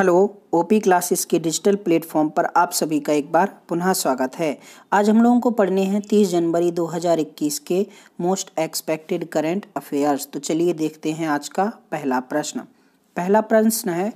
hello OP classes के digital platform पर आप सभी का एक बार पुनः स्वागत है आज हम लोगों को पढ़ने हैं 30 जनवरी 2021 के मोस्ट एक्सपेक्टेड करंट अफेयर्स तो चलिए देखते हैं आज का पहला प्रश्न पहला प्रश्न है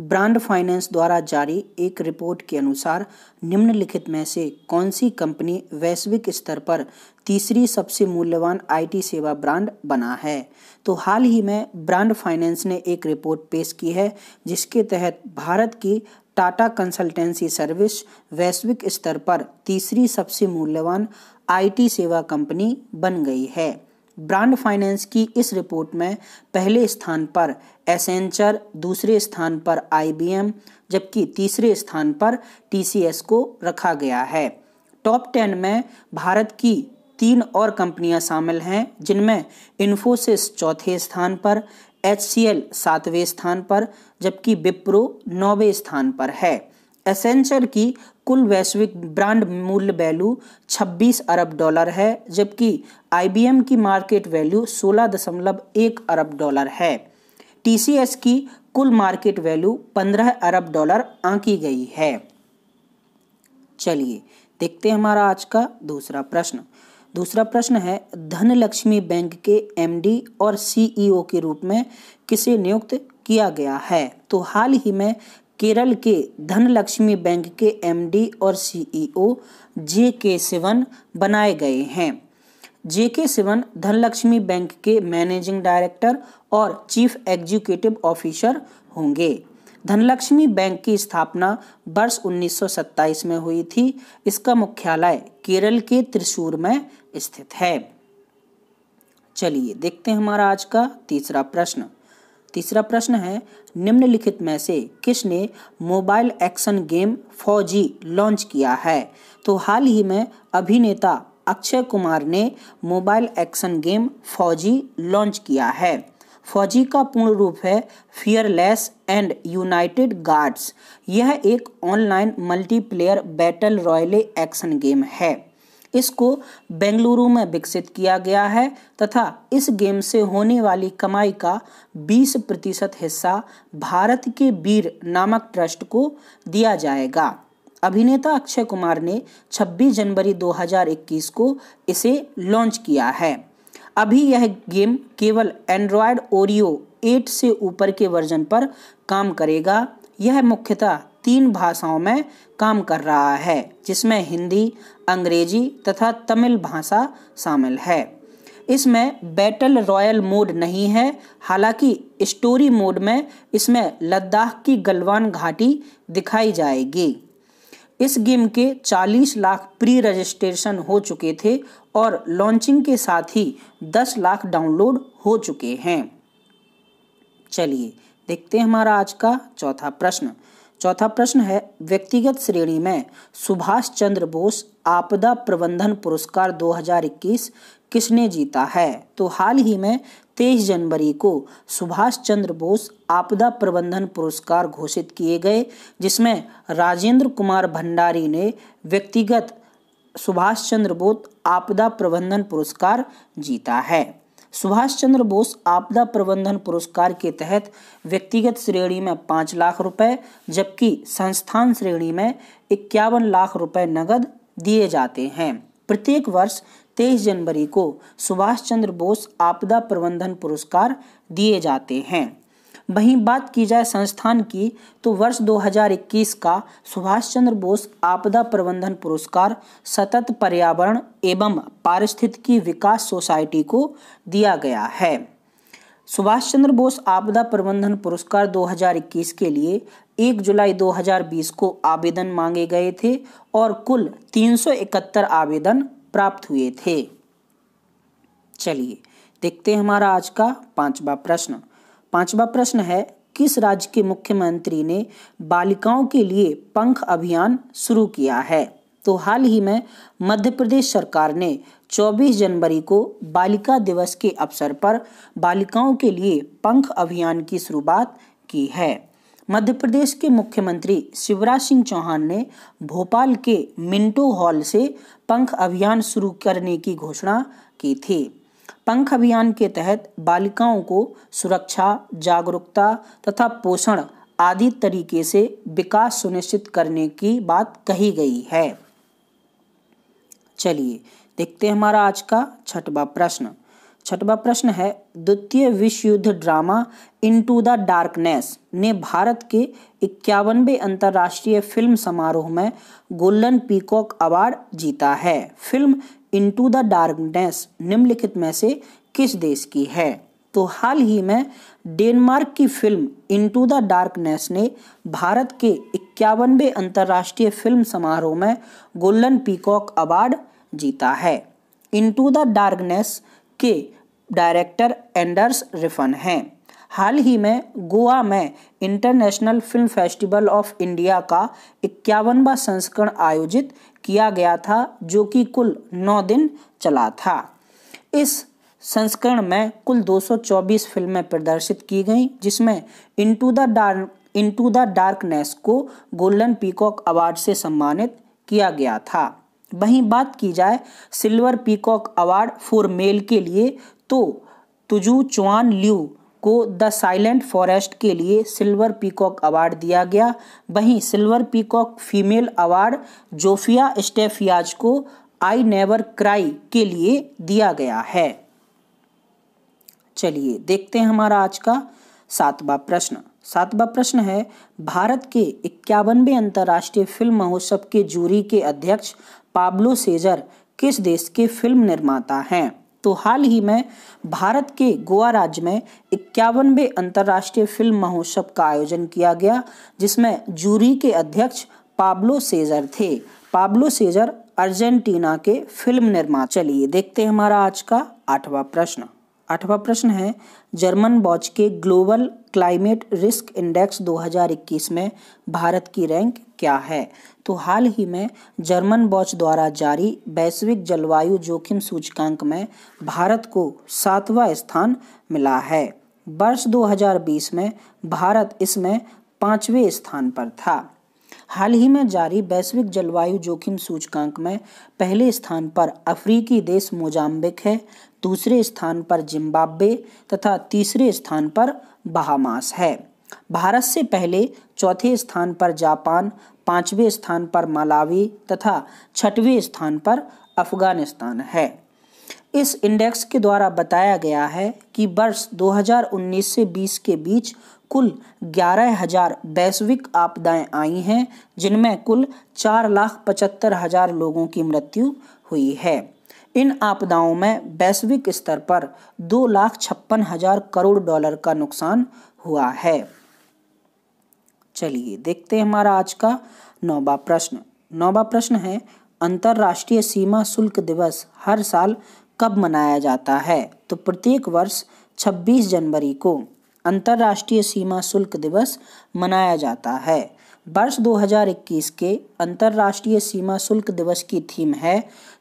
ब्रांड फाइनेंस द्वारा जारी एक रिपोर्ट के अनुसार निम्नलिखित में से कौन सी कंपनी वैश्विक स्तर पर तीसरी सबसे मूल्यवान आईटी सेवा ब्रांड बना है तो हाल ही में ब्रांड फाइनेंस ने एक रिपोर्ट पेश की है जिसके तहत भारत की टाटा कंसल्टेंसी सर्विस वैश्विक स्तर पर तीसरी सबसे मूल्यवान आईटी सेवा कंपनी बन गई है ब्रांड फाइनेंस की इस रिपोर्ट में पहले स्थान पर एसेंचर दूसरे स्थान पर आईबीएम जबकि तीसरे स्थान पर टीसीएस को रखा गया है टॉप टेन में भारत की तीन और कंपनियां शामिल हैं जिनमें इन्फोसिस चौथे स्थान पर एच सातवें स्थान पर जबकि विप्रो नौवें स्थान पर है एसेंचर की कुल वैश्विक ब्रांड मूल्य वैल्यू 26 अरब डॉलर है जबकि आई की मार्केट वैल्यू 16.1 अरब डॉलर है टी की कुल मार्केट वैल्यू 15 अरब डॉलर आंकी गई है चलिए देखते हैं हमारा आज का दूसरा प्रश्न दूसरा प्रश्न है धनलक्ष्मी बैंक के एमडी और सीईओ e के रूप में किसे नियुक्त किया गया है तो हाल ही में केरल के धनलक्ष्मी बैंक के एमडी और सीईओ जे के सिवन बनाए गए हैं J K Sivan Dhanlaxmi bank के मैनेजिंग डायरेक्टर और चीफ एग्जीक्यूटिव ऑफिसर होंगे धनलक्ष्मी बैंक की स्थापना वर्ष 1927 में हुई थी इसका मुख्यालय केरल के त्रिशूर में स्थित है चलिए देखते हैं हमारा आज का तीसरा प्रश्न तीसरा प्रश्न है निम्नलिखित में से किसने mobile action game Fauji launch किया है तो हाल ही में अभिनेता अक्षय कुमार ने mobile action game Fauji launch किया है फौजी का पूर्ण रूप है फियरलेस एंड यूनाइटेड गार्ड्स यह एक online multiplayer battle royale action game है इसको बेंगलुरु में विकसित किया गया है तथा इस गेम से होने वाली कमाई का 20 प्रतिशत हिस्सा भारत के वीर नामक ट्रस्ट को दिया जाएगा अभिनेता अक्षय कुमार ने 26 जनवरी 2021 को इसे लॉन्च किया है अभी यह गेम केवल एंड्रॉयड ओरियो 8 से ऊपर के वर्जन पर काम करेगा यह मुख्यतः तीन भाषाओं में काम कर रहा है जिसमें हिंदी अंग्रेजी तथा तमिल भाषा शामिल है इसमें बैटल रॉयल मोड नहीं है हालांकि स्टोरी मोड में इसमें लद्दाख की गलवान घाटी दिखाई जाएगी इस गेम के 40 लाख प्री रजिस्ट्रेशन हो चुके थे और लॉन्चिंग के साथ ही 10 लाख डाउनलोड हो चुके हैं चलिए देखते हैं हमारा आज का चौथा प्रश्न चौथा प्रश्न है व्यक्तिगत श्रेणी में सुभाष चंद्र बोस आपदा प्रबंधन पुरस्कार 2021 किसने जीता है तो हाल ही में तेईस जनवरी को सुभाष चंद्र बोस आपदा प्रबंधन पुरस्कार घोषित किए गए जिसमें राजेंद्र कुमार भंडारी ने व्यक्तिगत सुभाष चंद्र बोस आपदा प्रबंधन पुरस्कार जीता है सुभाष चंद्र बोस आपदा प्रबंधन पुरस्कार के तहत व्यक्तिगत श्रेणी में पाँच लाख रुपए जबकि संस्थान श्रेणी में इक्यावन लाख रुपए नगद दिए जाते हैं प्रत्येक वर्ष तेईस जनवरी को सुभाष चंद्र बोस आपदा प्रबंधन पुरस्कार दिए जाते हैं वहीं बात की जाए संस्थान की तो वर्ष 2021 का सुभाष चंद्र बोस आपदा प्रबंधन पुरस्कार सतत पर्यावरण एवं पारिस्थितिकी विकास सोसाइटी को दिया गया है सुभाष चंद्र बोस आपदा प्रबंधन पुरस्कार 2021 के लिए 1 जुलाई 2020 को आवेदन मांगे गए थे और कुल 371 आवेदन प्राप्त हुए थे चलिए देखते हैं हमारा आज का पांचवा प्रश्न पांचवा प्रश्न है किस राज्य के मुख्यमंत्री ने बालिकाओं के लिए पंख अभियान शुरू किया है तो हाल ही में मध्य प्रदेश सरकार ने 24 जनवरी को बालिका दिवस के अवसर पर बालिकाओं के लिए पंख अभियान की शुरुआत की है मध्य प्रदेश के मुख्यमंत्री शिवराज सिंह चौहान ने भोपाल के मिंटो हॉल से पंख अभियान शुरू करने की घोषणा की थी पंख अभियान के तहत बालिकाओं को सुरक्षा जागरूकता तथा पोषण आदि तरीके से विकास सुनिश्चित करने की बात कही गई है चलिए देखते हैं हमारा आज का छठवा प्रश्न छठवा प्रश्न है द्वितीय विश्व युद्ध ड्रामा इनटू द डार्कनेस ने भारत के इक्यावनवे अंतर्राष्ट्रीय फिल्म समारोह में गोल्डन पीकॉक अवार्ड जीता है फिल्म इनटू द डार्कनेस निम्नलिखित में से किस देश की है तो हाल ही में डेनमार्क की फिल्म इनटू द डार्कनेस ने भारत के इक्यावनवे अंतर्राष्ट्रीय फिल्म समारोह में गोल्डन पीकॉक अवार्ड जीता है इनटू द डार्कनेस के डायरेक्टर एंडर्स रिफन हैं हाल ही में गोवा में international film festival of India का इक्यावनवा संस्करण आयोजित किया गया था जो कि कुल नौ दिन चला था इस संस्करण में कुल 224 फिल्में प्रदर्शित की गईं जिसमें into the dark into the darkness को गोल्डन पीकॉक अवार्ड से सम्मानित किया गया था वहीं बात की जाए silver peacock award for male के लिए तो तुजू चुआन ल्यू को द साइलेंट फॉरेस्ट के लिए सिल्वर पीकॉक अवार्ड दिया गया वहीं silver peacock female award Zofia Stafiej को आई नेवर क्राई के लिए दिया गया है चलिए देखते हैं हमारा आज का सातवां प्रश्न सातवां प्रश्न है भारत के इक्यावनवे अंतर्राष्ट्रीय फिल्म महोत्सव के जूरी के अध्यक्ष पाब्लो सेजर किस देश के फिल्म निर्माता हैं तो हाल ही में भारत के गोवा राज्य में इक्यावनवे अंतर्राष्ट्रीय फिल्म महोत्सव का आयोजन किया गया जिसमें जूरी के अध्यक्ष पाब्लो सेजर थे पाब्लो सेजर अर्जेंटीना के फिल्म निर्माता चलिए देखते हैं हमारा आज का आठवां प्रश्न आठवां प्रश्न है जर्मन बॉच के ग्लोबल क्लाइमेट रिस्क इंडेक्स 2021 में भारत की रैंक क्या है तो हाल ही में जर्मन बॉच द्वारा जारी वैश्विक जलवायु जोखिम सूचकांक में भारत को सातवां स्थान मिला है वर्ष 2020 में भारत इसमें पांचवें स्थान पर था हाल ही में जारी वैश्विक जलवायु जोखिम सूचकांक में पहले स्थान पर अफ्रीकी देश मोजाम्बिक है दूसरे स्थान पर जिम्बाब्वे तथा तीसरे स्थान पर बहामास है भारत से पहले चौथे स्थान पर जापान पांचवें स्थान पर मालावी तथा छठवें स्थान पर अफगानिस्तान है इस इंडेक्स के द्वारा बताया गया है कि वर्ष 2019 से 20 के बीच कुल ग्यारह हजार वैश्विक आपदाएं आई हैं जिनमें कुल चार लाख पचहत्तर हजार लोगों की मृत्यु हुई है इन आपदाओं में वैश्विक स्तर पर दो लाख छप्पन हजार करोड़ डॉलर का नुकसान हुआ है चलिए देखते हैं हमारा आज का नौवा प्रश्न नौवा प्रश्न है अंतर्राष्ट्रीय सीमा शुल्क दिवस हर साल कब मनाया जाता है तो प्रत्येक वर्ष 26 जनवरी को अंतर्राष्ट्रीय सीमा शुल्क दिवस मनाया जाता है वर्ष 2021 के अंतर्राष्ट्रीय सीमा शुल्क दिवस की थीम है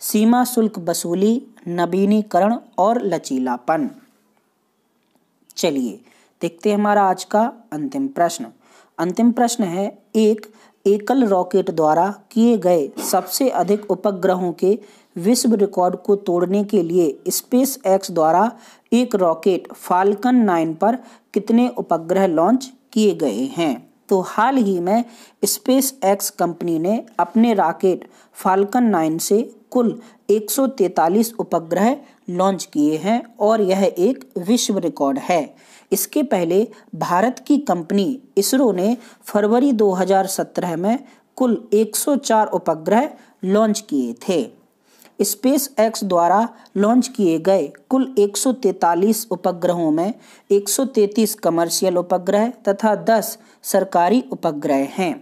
सीमा शुल्क वसूली नवीनीकरण और लचीलापन चलिए देखते हैं हमारा आज का अंतिम प्रश्न अंतिम प्रश्न है एक एकल रॉकेट द्वारा किए गए सबसे अधिक उपग्रहों के विश्व रिकॉर्ड को तोड़ने के लिए स्पेस एक्स द्वारा एक रॉकेट फाल्कन 9 पर कितने उपग्रह लॉन्च किए गए हैं तो हाल ही में स्पेस एक्स कंपनी ने अपने रॉकेट फाल्कन 9 से कुल 143 उपग्रह लॉन्च किए हैं और यह एक विश्व रिकॉर्ड है इसके पहले भारत की कंपनी इसरो ने फरवरी 2017 में कुल 104 उपग्रह लॉन्च किए थे स्पेस एक्स द्वारा लॉन्च किए गए कुल 143 उपग्रहों में 133 कमर्शियल उपग्रह तथा 10 सरकारी उपग्रह हैं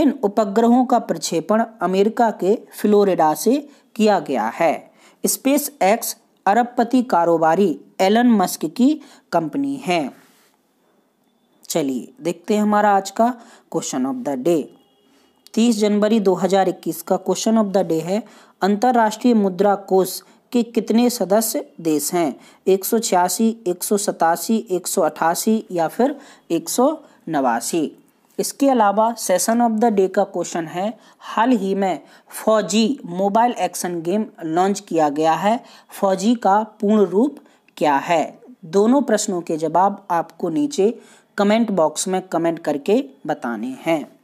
इन उपग्रहों का प्रक्षेपण अमेरिका के फ्लोरिडा से किया गया है स्पेस एक्स अरबपति कारोबारी एलन मस्क की कंपनी है चलिए देखते हैं हमारा आज का क्वेश्चन ऑफ द डे 30 जनवरी 2021 का क्वेश्चन ऑफ द डे है अंतर्राष्ट्रीय मुद्रा कोष के कितने सदस्य देश हैं एक सौ छियासी एक सौ सतासी एक सौ अठासी या फिर एक सौ नवासी इसके अलावा सेशन ऑफ द डे का क्वेश्चन है हाल ही में फौजी मोबाइल एक्शन गेम लॉन्च किया गया है फौजी का पूर्ण रूप क्या है दोनों प्रश्नों के जवाब आपको नीचे कमेंट बॉक्स में कमेंट करके बताने हैं